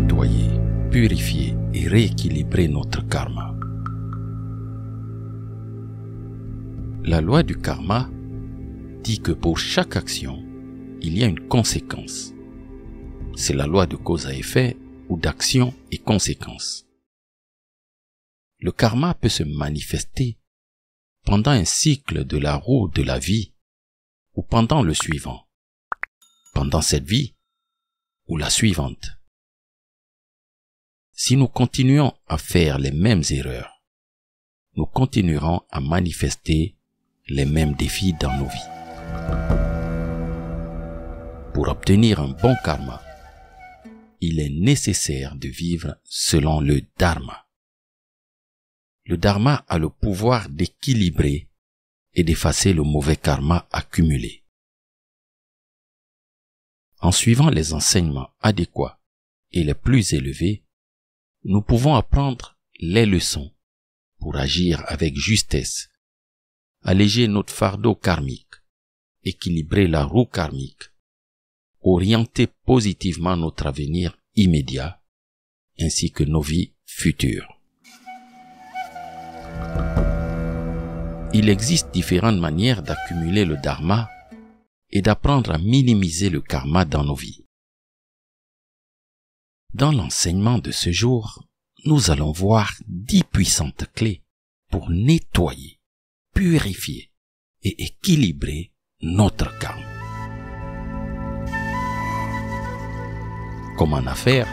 nettoyer, purifier et rééquilibrer notre karma. La loi du karma dit que pour chaque action, il y a une conséquence. C'est la loi de cause à effet ou d'action et conséquence. Le karma peut se manifester pendant un cycle de la roue de la vie ou pendant le suivant, pendant cette vie ou la suivante. Si nous continuons à faire les mêmes erreurs, nous continuerons à manifester les mêmes défis dans nos vies. Pour obtenir un bon karma, il est nécessaire de vivre selon le dharma. Le dharma a le pouvoir d'équilibrer et d'effacer le mauvais karma accumulé. En suivant les enseignements adéquats et les plus élevés, nous pouvons apprendre les leçons pour agir avec justesse, alléger notre fardeau karmique, équilibrer la roue karmique, orienter positivement notre avenir immédiat ainsi que nos vies futures. Il existe différentes manières d'accumuler le dharma et d'apprendre à minimiser le karma dans nos vies. Dans l'enseignement de ce jour, nous allons voir dix puissantes clés pour nettoyer, purifier et équilibrer notre camp. Comme en affaires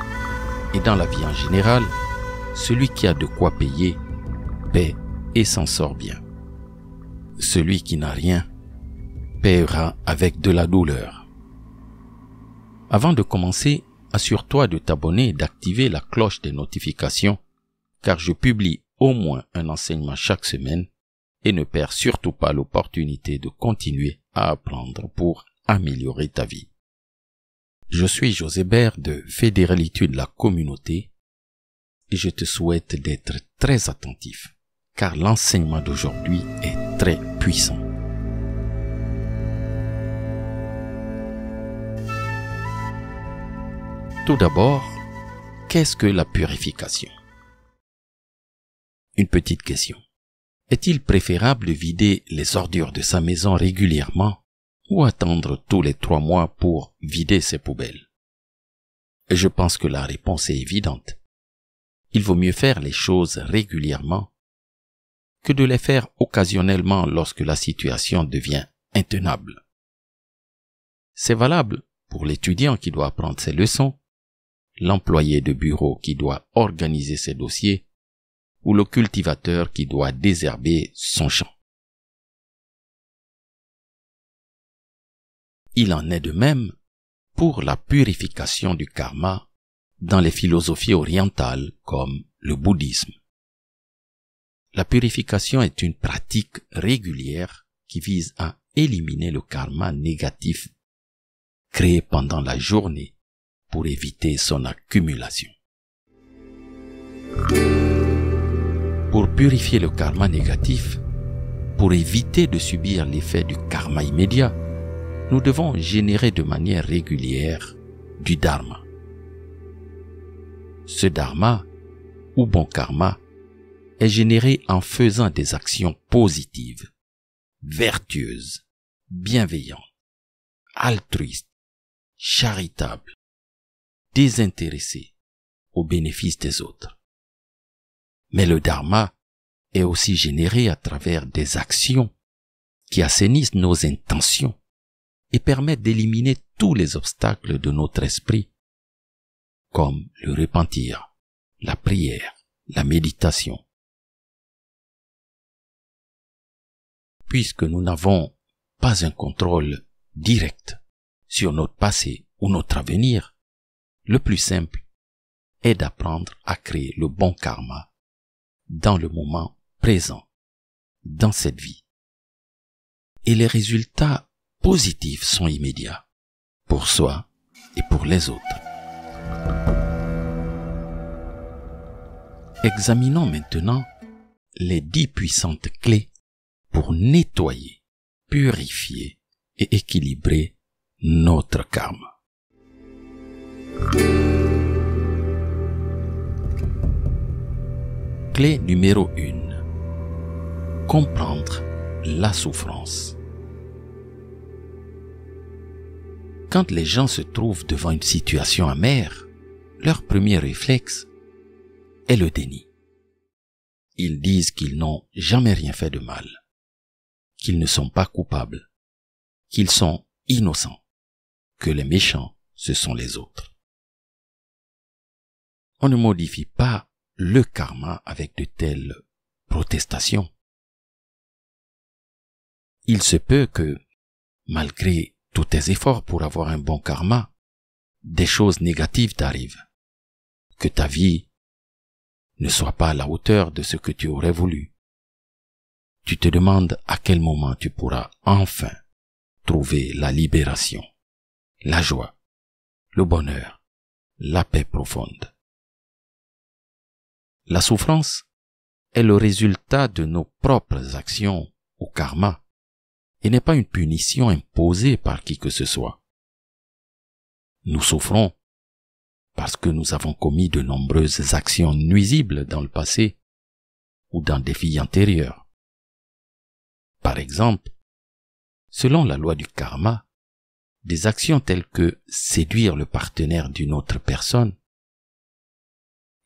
et dans la vie en général, celui qui a de quoi payer paie et s'en sort bien. Celui qui n'a rien paiera avec de la douleur. Avant de commencer, assure-toi de t'abonner et d'activer la cloche des notifications, car je publie au moins un enseignement chaque semaine et ne perds surtout pas l'opportunité de continuer à apprendre pour améliorer ta vie. Je suis Josébert de Fédéralitude la communauté et je te souhaite d'être très attentif car l'enseignement d'aujourd'hui est très puissant. Tout d'abord, qu'est-ce que la purification Une petite question. Est-il préférable de vider les ordures de sa maison régulièrement ou attendre tous les trois mois pour vider ses poubelles Je pense que la réponse est évidente. Il vaut mieux faire les choses régulièrement que de les faire occasionnellement lorsque la situation devient intenable. C'est valable pour l'étudiant qui doit apprendre ses leçons l'employé de bureau qui doit organiser ses dossiers ou le cultivateur qui doit désherber son champ. Il en est de même pour la purification du karma dans les philosophies orientales comme le bouddhisme. La purification est une pratique régulière qui vise à éliminer le karma négatif créé pendant la journée pour éviter son accumulation. Pour purifier le karma négatif, pour éviter de subir l'effet du karma immédiat, nous devons générer de manière régulière du dharma. Ce dharma, ou bon karma, est généré en faisant des actions positives, vertueuses, bienveillantes, altruistes, charitables, désintéressé au bénéfice des autres. Mais le dharma est aussi généré à travers des actions qui assainissent nos intentions et permettent d'éliminer tous les obstacles de notre esprit, comme le repentir, la prière, la méditation. Puisque nous n'avons pas un contrôle direct sur notre passé ou notre avenir, le plus simple est d'apprendre à créer le bon karma dans le moment présent, dans cette vie. Et les résultats positifs sont immédiats pour soi et pour les autres. Examinons maintenant les dix puissantes clés pour nettoyer, purifier et équilibrer notre karma. Clé numéro 1. Comprendre la souffrance. Quand les gens se trouvent devant une situation amère, leur premier réflexe est le déni. Ils disent qu'ils n'ont jamais rien fait de mal, qu'ils ne sont pas coupables, qu'ils sont innocents, que les méchants, ce sont les autres. On ne modifie pas le karma avec de telles protestations. Il se peut que, malgré tous tes efforts pour avoir un bon karma, des choses négatives t'arrivent, que ta vie ne soit pas à la hauteur de ce que tu aurais voulu. Tu te demandes à quel moment tu pourras enfin trouver la libération, la joie, le bonheur, la paix profonde. La souffrance est le résultat de nos propres actions ou karma et n'est pas une punition imposée par qui que ce soit. Nous souffrons parce que nous avons commis de nombreuses actions nuisibles dans le passé ou dans des vies antérieures. Par exemple, selon la loi du karma, des actions telles que séduire le partenaire d'une autre personne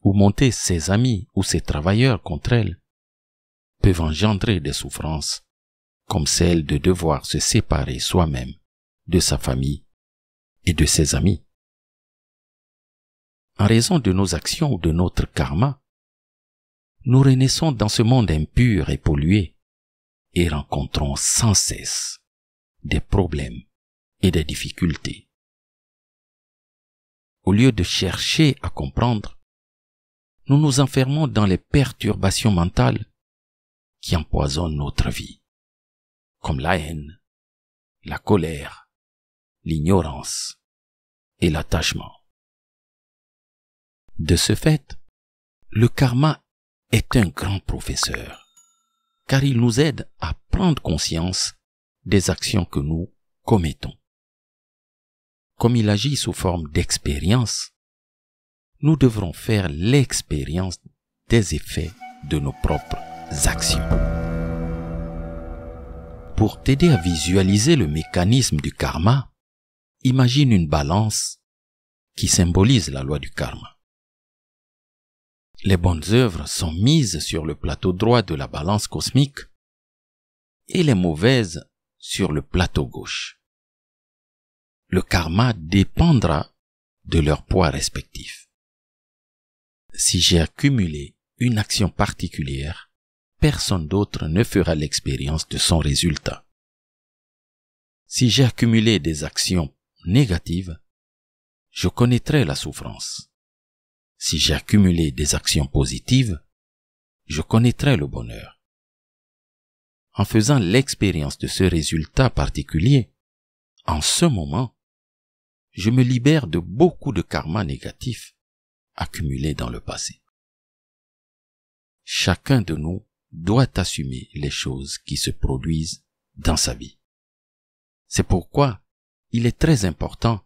ou monter ses amis ou ses travailleurs contre elle peuvent engendrer des souffrances, comme celle de devoir se séparer soi-même de sa famille et de ses amis. En raison de nos actions ou de notre karma, nous renaissons dans ce monde impur et pollué et rencontrons sans cesse des problèmes et des difficultés. Au lieu de chercher à comprendre, nous nous enfermons dans les perturbations mentales qui empoisonnent notre vie, comme la haine, la colère, l'ignorance et l'attachement. De ce fait, le karma est un grand professeur, car il nous aide à prendre conscience des actions que nous commettons. Comme il agit sous forme d'expérience, nous devrons faire l'expérience des effets de nos propres actions. Pour t'aider à visualiser le mécanisme du karma, imagine une balance qui symbolise la loi du karma. Les bonnes œuvres sont mises sur le plateau droit de la balance cosmique et les mauvaises sur le plateau gauche. Le karma dépendra de leur poids respectifs si j'ai accumulé une action particulière, personne d'autre ne fera l'expérience de son résultat. Si j'ai accumulé des actions négatives, je connaîtrai la souffrance. Si j'ai accumulé des actions positives, je connaîtrai le bonheur. En faisant l'expérience de ce résultat particulier, en ce moment, je me libère de beaucoup de karma négatif accumulé dans le passé. Chacun de nous doit assumer les choses qui se produisent dans sa vie. C'est pourquoi il est très important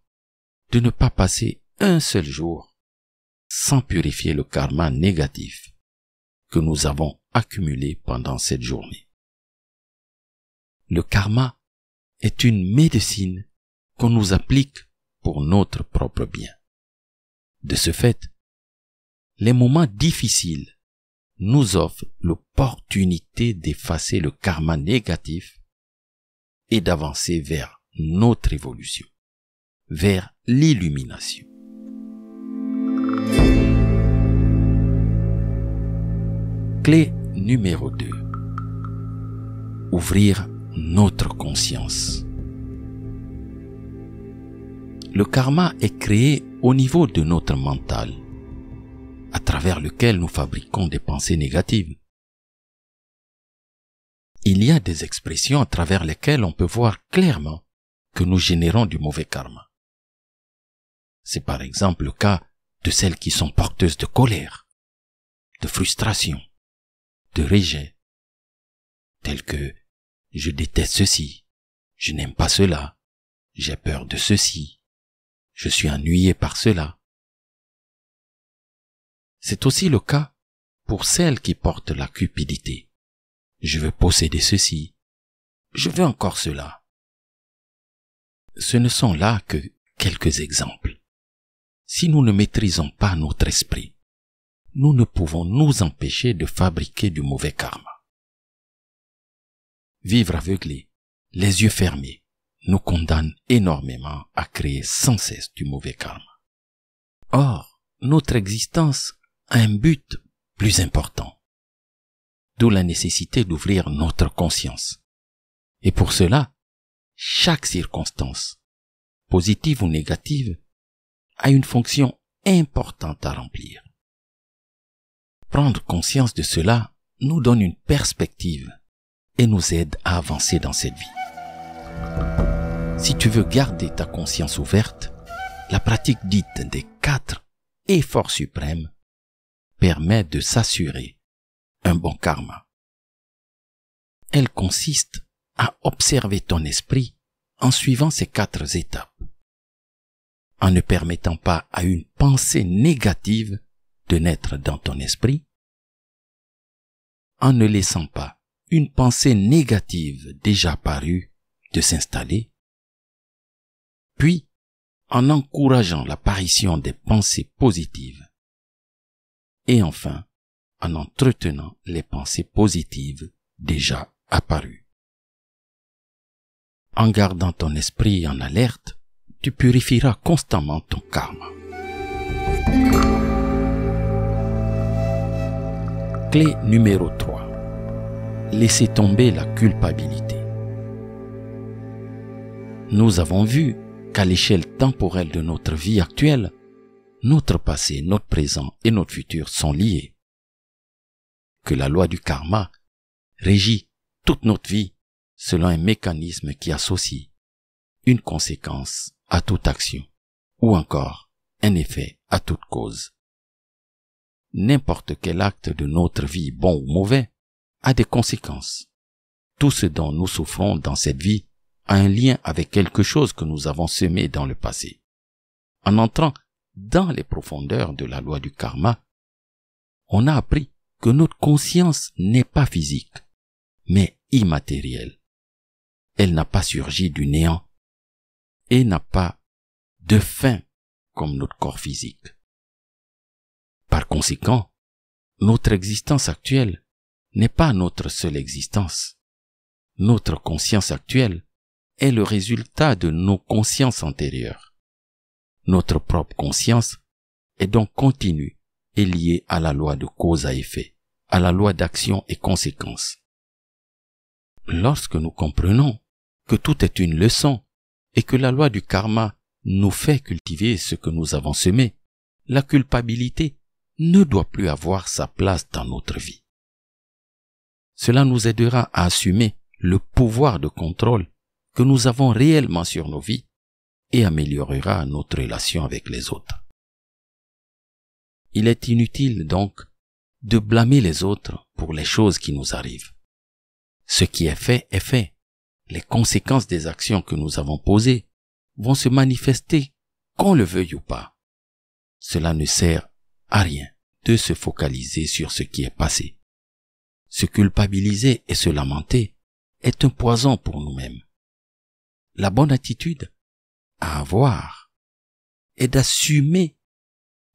de ne pas passer un seul jour sans purifier le karma négatif que nous avons accumulé pendant cette journée. Le karma est une médecine qu'on nous applique pour notre propre bien. De ce fait, les moments difficiles nous offrent l'opportunité d'effacer le karma négatif et d'avancer vers notre évolution, vers l'illumination. Clé numéro 2. Ouvrir notre conscience. Le karma est créé au niveau de notre mental à travers lequel nous fabriquons des pensées négatives. Il y a des expressions à travers lesquelles on peut voir clairement que nous générons du mauvais karma. C'est par exemple le cas de celles qui sont porteuses de colère, de frustration, de rejet, telles que je déteste ceci, je n'aime pas cela, j'ai peur de ceci, je suis ennuyé par cela, c'est aussi le cas pour celles qui portent la cupidité. Je veux posséder ceci. Je veux encore cela. Ce ne sont là que quelques exemples. Si nous ne maîtrisons pas notre esprit, nous ne pouvons nous empêcher de fabriquer du mauvais karma. Vivre aveuglé, les yeux fermés, nous condamne énormément à créer sans cesse du mauvais karma. Or, notre existence un but plus important. D'où la nécessité d'ouvrir notre conscience. Et pour cela, chaque circonstance, positive ou négative, a une fonction importante à remplir. Prendre conscience de cela nous donne une perspective et nous aide à avancer dans cette vie. Si tu veux garder ta conscience ouverte, la pratique dite des quatre efforts suprêmes permet de s'assurer un bon karma. Elle consiste à observer ton esprit en suivant ces quatre étapes, en ne permettant pas à une pensée négative de naître dans ton esprit, en ne laissant pas une pensée négative déjà parue de s'installer, puis en encourageant l'apparition des pensées positives et enfin en entretenant les pensées positives déjà apparues. En gardant ton esprit en alerte, tu purifieras constamment ton karma. Clé numéro 3. Laissez tomber la culpabilité. Nous avons vu qu'à l'échelle temporelle de notre vie actuelle, notre passé, notre présent et notre futur sont liés. Que la loi du karma régit toute notre vie selon un mécanisme qui associe une conséquence à toute action ou encore un effet à toute cause. N'importe quel acte de notre vie, bon ou mauvais, a des conséquences. Tout ce dont nous souffrons dans cette vie a un lien avec quelque chose que nous avons semé dans le passé. En entrant dans les profondeurs de la loi du karma, on a appris que notre conscience n'est pas physique, mais immatérielle. Elle n'a pas surgi du néant et n'a pas de fin comme notre corps physique. Par conséquent, notre existence actuelle n'est pas notre seule existence. Notre conscience actuelle est le résultat de nos consciences antérieures notre propre conscience est donc continue et liée à la loi de cause à effet, à la loi d'action et conséquence. Lorsque nous comprenons que tout est une leçon et que la loi du karma nous fait cultiver ce que nous avons semé, la culpabilité ne doit plus avoir sa place dans notre vie. Cela nous aidera à assumer le pouvoir de contrôle que nous avons réellement sur nos vies et améliorera notre relation avec les autres. Il est inutile donc de blâmer les autres pour les choses qui nous arrivent. Ce qui est fait est fait. Les conséquences des actions que nous avons posées vont se manifester qu'on le veuille ou pas. Cela ne sert à rien de se focaliser sur ce qui est passé. Se culpabiliser et se lamenter est un poison pour nous-mêmes. La bonne attitude avoir est d'assumer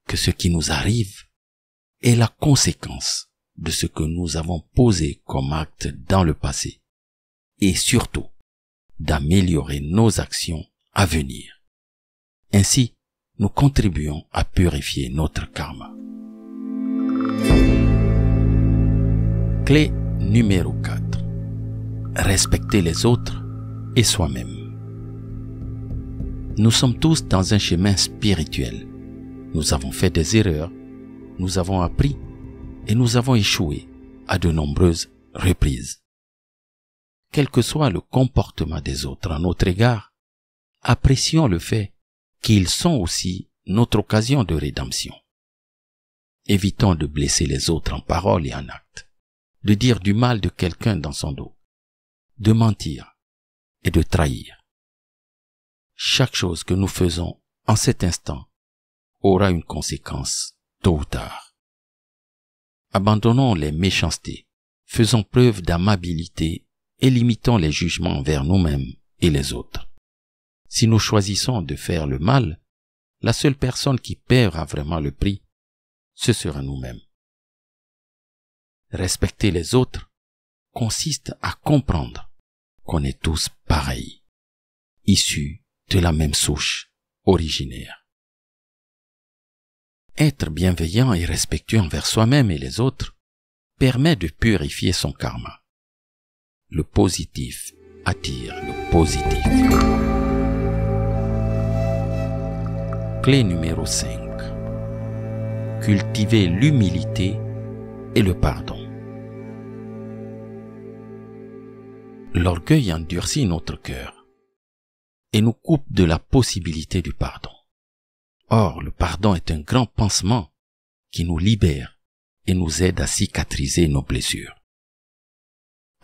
que ce qui nous arrive est la conséquence de ce que nous avons posé comme acte dans le passé et surtout d'améliorer nos actions à venir. Ainsi, nous contribuons à purifier notre karma. Clé numéro 4. Respecter les autres et soi-même. Nous sommes tous dans un chemin spirituel. Nous avons fait des erreurs, nous avons appris et nous avons échoué à de nombreuses reprises. Quel que soit le comportement des autres à notre égard, apprécions le fait qu'ils sont aussi notre occasion de rédemption. Évitons de blesser les autres en parole et en acte, de dire du mal de quelqu'un dans son dos, de mentir et de trahir chaque chose que nous faisons en cet instant aura une conséquence tôt ou tard. Abandonnons les méchancetés, faisons preuve d'amabilité et limitons les jugements envers nous-mêmes et les autres. Si nous choisissons de faire le mal, la seule personne qui perdra vraiment le prix, ce sera nous-mêmes. Respecter les autres consiste à comprendre qu'on est tous pareils, issus de la même souche originaire. Être bienveillant et respectueux envers soi-même et les autres permet de purifier son karma. Le positif attire le positif. Clé numéro 5. Cultiver l'humilité et le pardon. L'orgueil endurcit notre cœur et nous coupe de la possibilité du pardon. Or, le pardon est un grand pansement qui nous libère et nous aide à cicatriser nos blessures.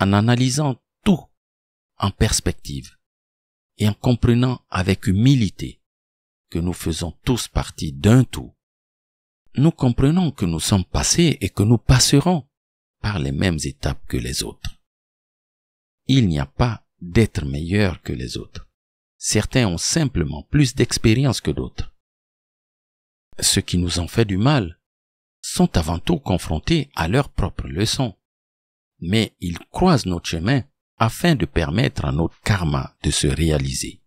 En analysant tout en perspective et en comprenant avec humilité que nous faisons tous partie d'un tout, nous comprenons que nous sommes passés et que nous passerons par les mêmes étapes que les autres. Il n'y a pas d'être meilleur que les autres. Certains ont simplement plus d'expérience que d'autres. Ceux qui nous ont fait du mal sont avant tout confrontés à leurs propres leçons, mais ils croisent notre chemin afin de permettre à notre karma de se réaliser.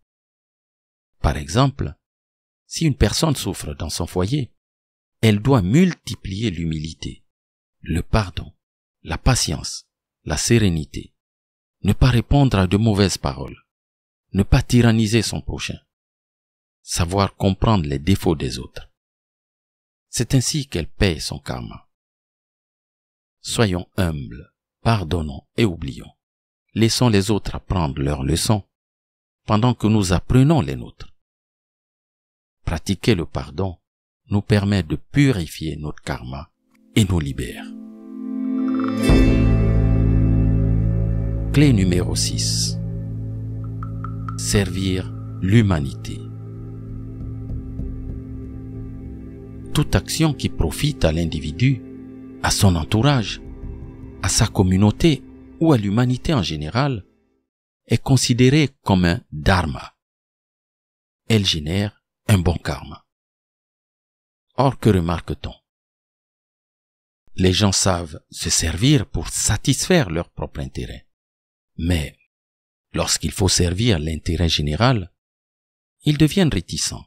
Par exemple, si une personne souffre dans son foyer, elle doit multiplier l'humilité, le pardon, la patience, la sérénité, ne pas répondre à de mauvaises paroles, ne pas tyranniser son prochain, savoir comprendre les défauts des autres. C'est ainsi qu'elle paie son karma. Soyons humbles, pardonnons et oublions. Laissons les autres apprendre leurs leçons pendant que nous apprenons les nôtres. Pratiquer le pardon nous permet de purifier notre karma et nous libère. Clé numéro 6 servir l'humanité. Toute action qui profite à l'individu, à son entourage, à sa communauté ou à l'humanité en général est considérée comme un dharma. Elle génère un bon karma. Or, que remarque-t-on Les gens savent se servir pour satisfaire leur propre intérêt, mais lorsqu'il faut servir l'intérêt général, ils deviennent réticents.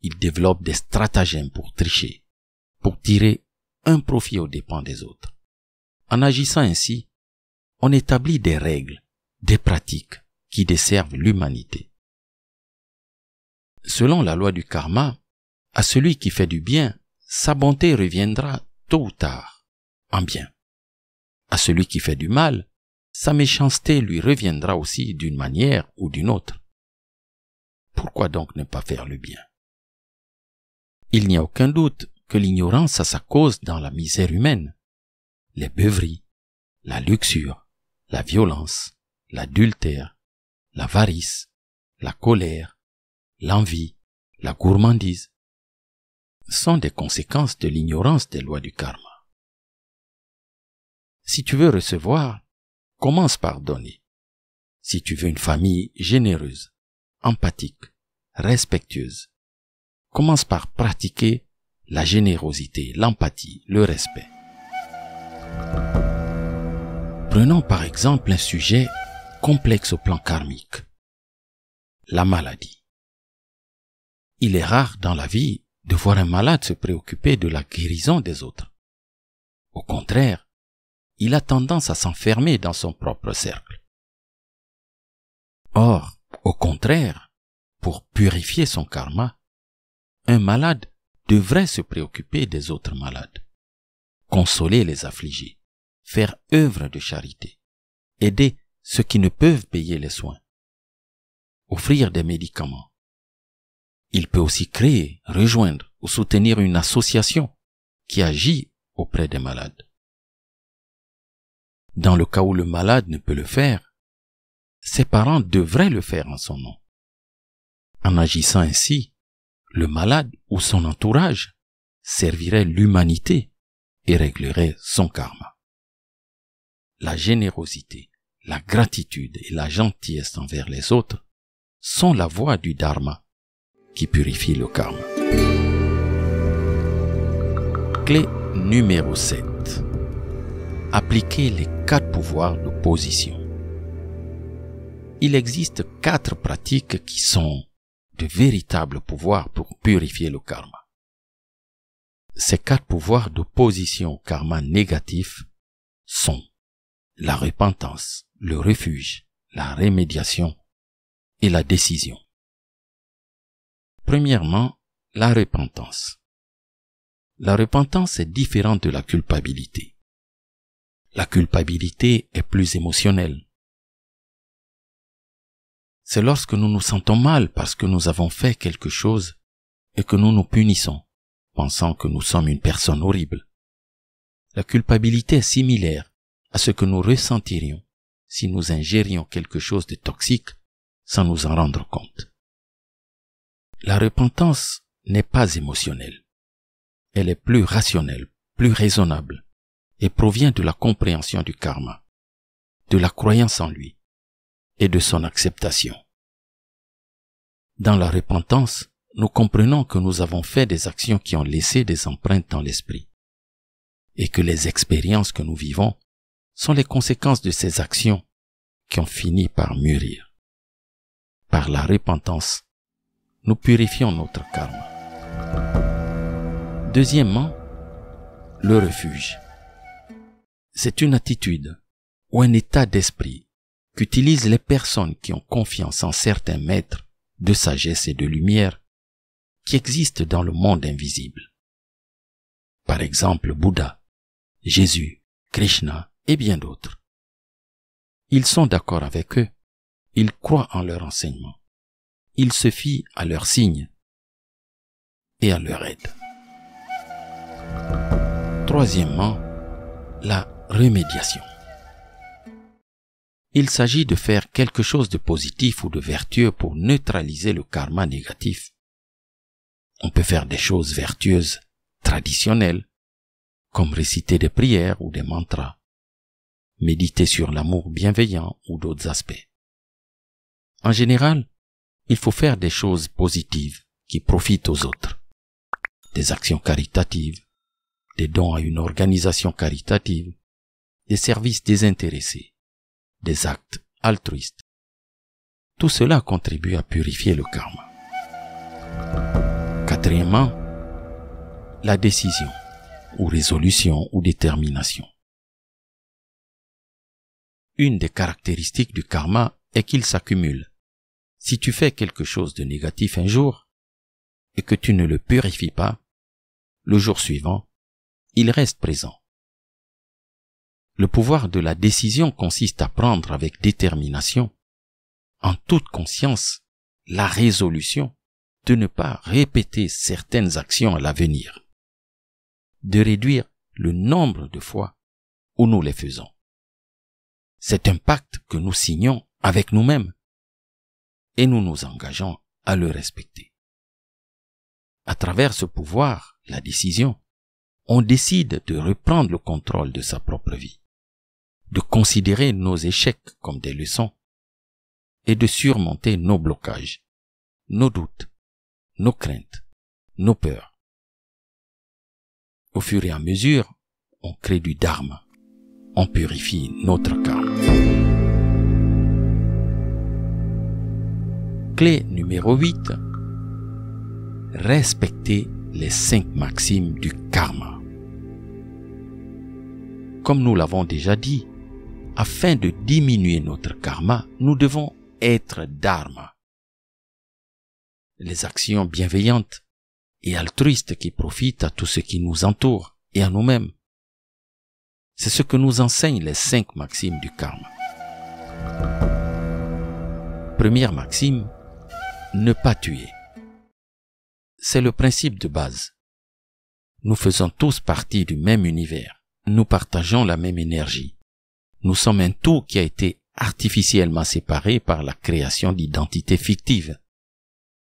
Ils développent des stratagèmes pour tricher, pour tirer un profit aux dépens des autres. En agissant ainsi, on établit des règles, des pratiques qui desservent l'humanité. Selon la loi du karma, à celui qui fait du bien, sa bonté reviendra tôt ou tard en bien. À celui qui fait du mal, sa méchanceté lui reviendra aussi d'une manière ou d'une autre. Pourquoi donc ne pas faire le bien Il n'y a aucun doute que l'ignorance a sa cause dans la misère humaine, les beuveries, la luxure, la violence, l'adultère, l'avarice, la colère, l'envie, la gourmandise, sont des conséquences de l'ignorance des lois du karma. Si tu veux recevoir Commence par donner. Si tu veux une famille généreuse, empathique, respectueuse, commence par pratiquer la générosité, l'empathie, le respect. Prenons par exemple un sujet complexe au plan karmique, la maladie. Il est rare dans la vie de voir un malade se préoccuper de la guérison des autres. Au contraire, il a tendance à s'enfermer dans son propre cercle. Or, au contraire, pour purifier son karma, un malade devrait se préoccuper des autres malades, consoler les affligés, faire œuvre de charité, aider ceux qui ne peuvent payer les soins, offrir des médicaments. Il peut aussi créer, rejoindre ou soutenir une association qui agit auprès des malades dans le cas où le malade ne peut le faire, ses parents devraient le faire en son nom. En agissant ainsi, le malade ou son entourage servirait l'humanité et réglerait son karma. La générosité, la gratitude et la gentillesse envers les autres sont la voie du dharma qui purifie le karma. Clé numéro 7 appliquer les quatre pouvoirs de position. Il existe quatre pratiques qui sont de véritables pouvoirs pour purifier le karma. Ces quatre pouvoirs de position au karma négatif sont la repentance, le refuge, la rémédiation et la décision. Premièrement, la repentance. La repentance est différente de la culpabilité la culpabilité est plus émotionnelle. C'est lorsque nous nous sentons mal parce que nous avons fait quelque chose et que nous nous punissons, pensant que nous sommes une personne horrible. La culpabilité est similaire à ce que nous ressentirions si nous ingérions quelque chose de toxique sans nous en rendre compte. La repentance n'est pas émotionnelle. Elle est plus rationnelle, plus raisonnable et provient de la compréhension du karma, de la croyance en lui et de son acceptation. Dans la repentance, nous comprenons que nous avons fait des actions qui ont laissé des empreintes dans l'esprit et que les expériences que nous vivons sont les conséquences de ces actions qui ont fini par mûrir. Par la repentance, nous purifions notre karma. Deuxièmement, le refuge c'est une attitude ou un état d'esprit qu'utilisent les personnes qui ont confiance en certains maîtres de sagesse et de lumière qui existent dans le monde invisible. Par exemple Bouddha, Jésus, Krishna et bien d'autres. Ils sont d'accord avec eux, ils croient en leur enseignement, ils se fient à leurs signes et à leur aide. Troisièmement, la remédiation. Il s'agit de faire quelque chose de positif ou de vertueux pour neutraliser le karma négatif. On peut faire des choses vertueuses traditionnelles, comme réciter des prières ou des mantras, méditer sur l'amour bienveillant ou d'autres aspects. En général, il faut faire des choses positives qui profitent aux autres, des actions caritatives, des dons à une organisation caritative, des services désintéressés, des actes altruistes. Tout cela contribue à purifier le karma. Quatrièmement, la décision ou résolution ou détermination. Une des caractéristiques du karma est qu'il s'accumule. Si tu fais quelque chose de négatif un jour et que tu ne le purifies pas, le jour suivant, il reste présent. Le pouvoir de la décision consiste à prendre avec détermination, en toute conscience, la résolution de ne pas répéter certaines actions à l'avenir, de réduire le nombre de fois où nous les faisons. C'est un pacte que nous signons avec nous-mêmes et nous nous engageons à le respecter. À travers ce pouvoir, la décision, on décide de reprendre le contrôle de sa propre vie de considérer nos échecs comme des leçons et de surmonter nos blocages, nos doutes, nos craintes, nos peurs. Au fur et à mesure, on crée du dharma, on purifie notre karma. Clé numéro 8. Respecter les cinq maximes du karma. Comme nous l'avons déjà dit, afin de diminuer notre karma, nous devons être d'armes, Les actions bienveillantes et altruistes qui profitent à tout ce qui nous entoure et à nous-mêmes. C'est ce que nous enseignent les cinq maximes du karma. Première maxime, ne pas tuer. C'est le principe de base. Nous faisons tous partie du même univers. Nous partageons la même énergie. Nous sommes un tout qui a été artificiellement séparé par la création d'identités fictives,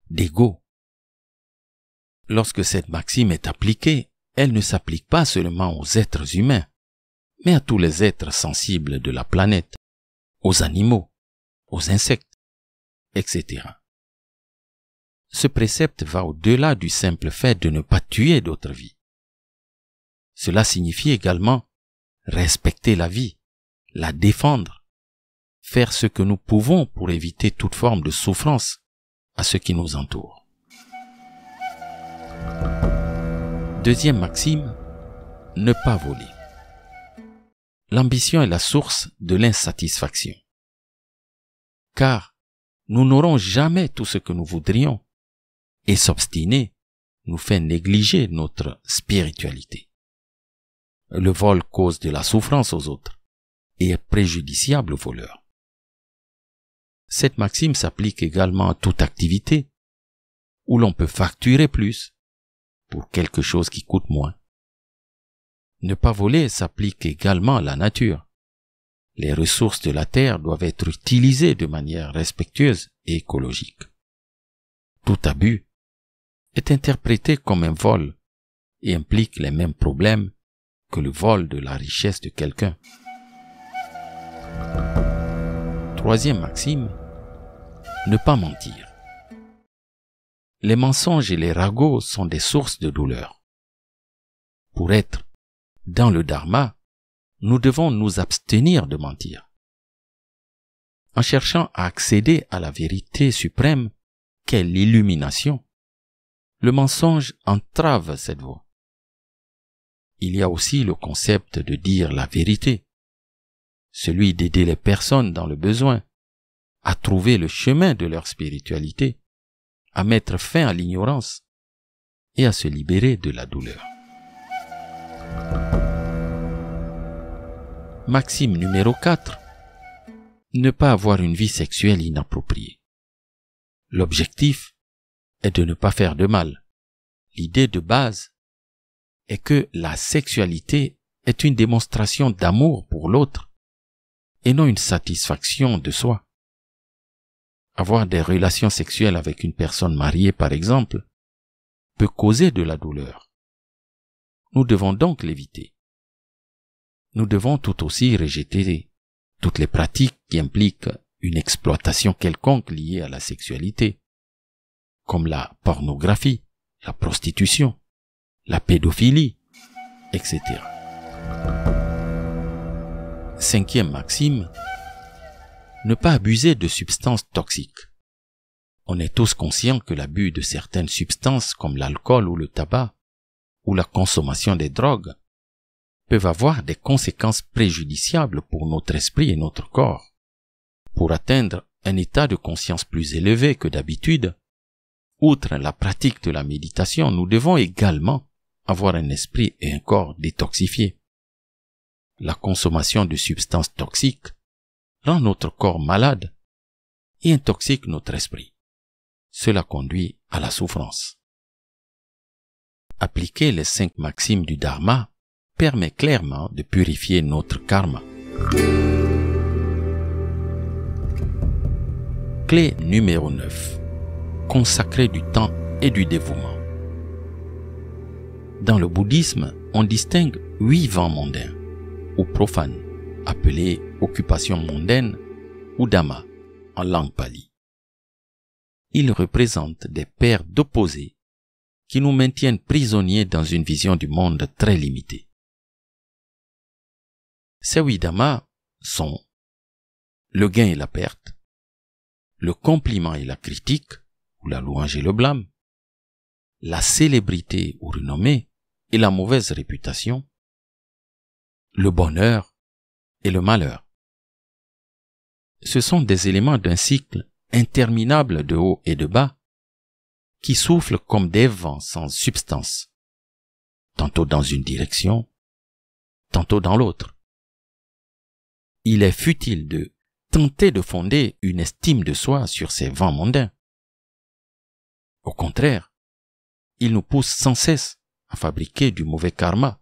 d'ego. Lorsque cette maxime est appliquée, elle ne s'applique pas seulement aux êtres humains, mais à tous les êtres sensibles de la planète, aux animaux, aux insectes, etc. Ce précepte va au-delà du simple fait de ne pas tuer d'autres vies. Cela signifie également respecter la vie, la défendre, faire ce que nous pouvons pour éviter toute forme de souffrance à ceux qui nous entourent. Deuxième maxime, ne pas voler. L'ambition est la source de l'insatisfaction. Car nous n'aurons jamais tout ce que nous voudrions et s'obstiner nous fait négliger notre spiritualité. Le vol cause de la souffrance aux autres et est préjudiciable au voleur. Cette maxime s'applique également à toute activité où l'on peut facturer plus pour quelque chose qui coûte moins. Ne pas voler s'applique également à la nature. Les ressources de la terre doivent être utilisées de manière respectueuse et écologique. Tout abus est interprété comme un vol et implique les mêmes problèmes que le vol de la richesse de quelqu'un. Troisième maxime, ne pas mentir. Les mensonges et les ragots sont des sources de douleur. Pour être dans le Dharma, nous devons nous abstenir de mentir. En cherchant à accéder à la vérité suprême, qu'est l'illumination, Le mensonge entrave cette voie. Il y a aussi le concept de dire la vérité celui d'aider les personnes dans le besoin, à trouver le chemin de leur spiritualité, à mettre fin à l'ignorance et à se libérer de la douleur. Maxime numéro 4. Ne pas avoir une vie sexuelle inappropriée. L'objectif est de ne pas faire de mal. L'idée de base est que la sexualité est une démonstration d'amour pour l'autre et non une satisfaction de soi. Avoir des relations sexuelles avec une personne mariée, par exemple, peut causer de la douleur. Nous devons donc l'éviter. Nous devons tout aussi rejeter toutes les pratiques qui impliquent une exploitation quelconque liée à la sexualité, comme la pornographie, la prostitution, la pédophilie, etc. Cinquième maxime, ne pas abuser de substances toxiques. On est tous conscients que l'abus de certaines substances comme l'alcool ou le tabac, ou la consommation des drogues, peuvent avoir des conséquences préjudiciables pour notre esprit et notre corps. Pour atteindre un état de conscience plus élevé que d'habitude, outre la pratique de la méditation, nous devons également avoir un esprit et un corps détoxifiés la consommation de substances toxiques rend notre corps malade et intoxique notre esprit. Cela conduit à la souffrance. Appliquer les cinq maximes du Dharma permet clairement de purifier notre karma. Clé numéro 9. Consacrer du temps et du dévouement. Dans le bouddhisme, on distingue huit vents mondains ou profane, appelée occupation mondaine ou dama en langue pali. Ils représentent des paires d'opposés qui nous maintiennent prisonniers dans une vision du monde très limitée. Ces huit damas sont le gain et la perte, le compliment et la critique, ou la louange et le blâme, la célébrité ou renommée et la mauvaise réputation, le bonheur et le malheur. Ce sont des éléments d'un cycle interminable de haut et de bas qui soufflent comme des vents sans substance, tantôt dans une direction, tantôt dans l'autre. Il est futile de tenter de fonder une estime de soi sur ces vents mondains. Au contraire, ils nous poussent sans cesse à fabriquer du mauvais karma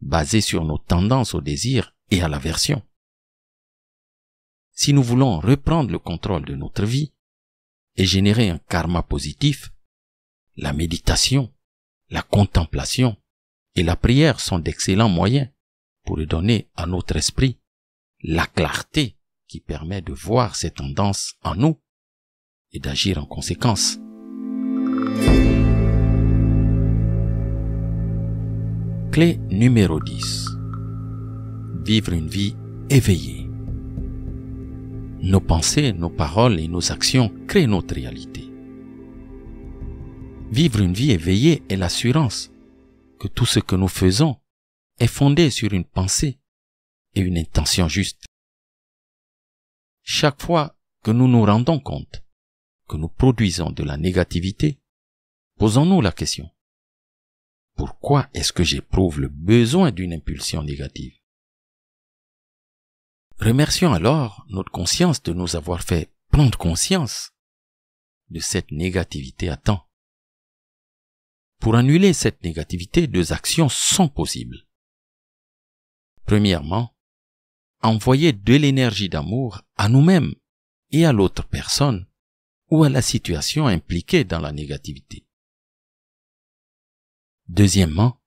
Basé sur nos tendances au désir et à l'aversion. Si nous voulons reprendre le contrôle de notre vie et générer un karma positif, la méditation, la contemplation et la prière sont d'excellents moyens pour donner à notre esprit la clarté qui permet de voir ces tendances en nous et d'agir en conséquence. Clé numéro 10. Vivre une vie éveillée. Nos pensées, nos paroles et nos actions créent notre réalité. Vivre une vie éveillée est l'assurance que tout ce que nous faisons est fondé sur une pensée et une intention juste. Chaque fois que nous nous rendons compte que nous produisons de la négativité, posons-nous la question. Pourquoi est-ce que j'éprouve le besoin d'une impulsion négative Remercions alors notre conscience de nous avoir fait prendre conscience de cette négativité à temps. Pour annuler cette négativité, deux actions sont possibles. Premièrement, envoyer de l'énergie d'amour à nous-mêmes et à l'autre personne ou à la situation impliquée dans la négativité. Deuxièmement,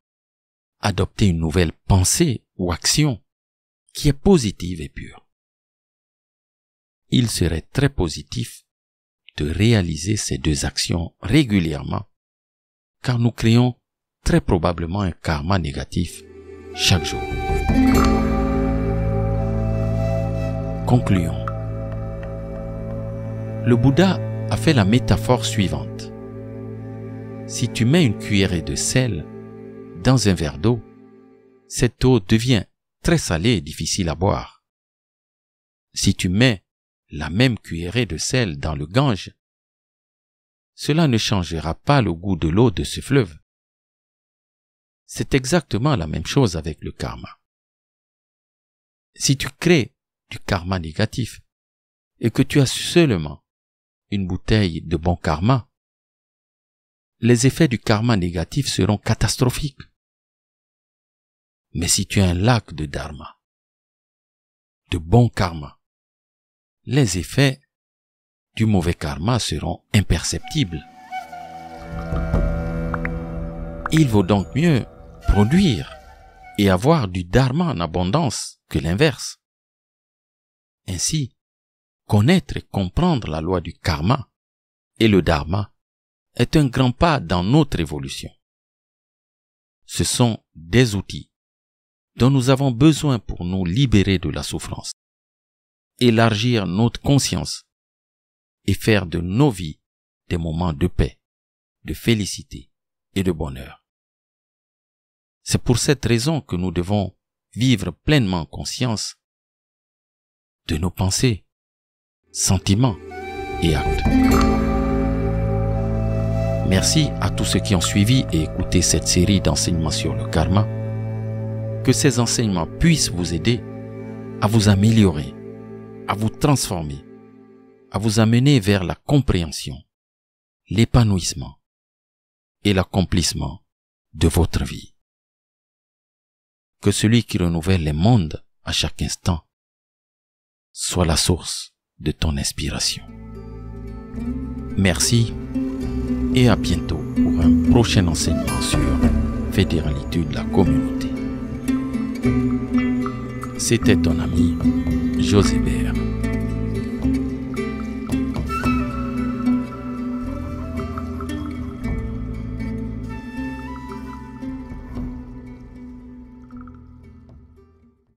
adopter une nouvelle pensée ou action qui est positive et pure. Il serait très positif de réaliser ces deux actions régulièrement car nous créons très probablement un karma négatif chaque jour. Concluons. Le Bouddha a fait la métaphore suivante si tu mets une cuillerée de sel dans un verre d'eau, cette eau devient très salée et difficile à boire. Si tu mets la même cuillerée de sel dans le Gange, cela ne changera pas le goût de l'eau de ce fleuve. C'est exactement la même chose avec le karma. Si tu crées du karma négatif et que tu as seulement une bouteille de bon karma, les effets du karma négatif seront catastrophiques. Mais si tu as un lac de dharma, de bon karma, les effets du mauvais karma seront imperceptibles. Il vaut donc mieux produire et avoir du dharma en abondance que l'inverse. Ainsi, connaître et comprendre la loi du karma et le dharma est un grand pas dans notre évolution. Ce sont des outils dont nous avons besoin pour nous libérer de la souffrance, élargir notre conscience et faire de nos vies des moments de paix, de félicité et de bonheur. C'est pour cette raison que nous devons vivre pleinement conscience de nos pensées, sentiments et actes. Merci à tous ceux qui ont suivi et écouté cette série d'enseignements sur le karma. Que ces enseignements puissent vous aider à vous améliorer, à vous transformer, à vous amener vers la compréhension, l'épanouissement et l'accomplissement de votre vie. Que celui qui renouvelle les mondes à chaque instant soit la source de ton inspiration. Merci et à bientôt pour un prochain enseignement sur fédéralité de la communauté. C'était ton ami José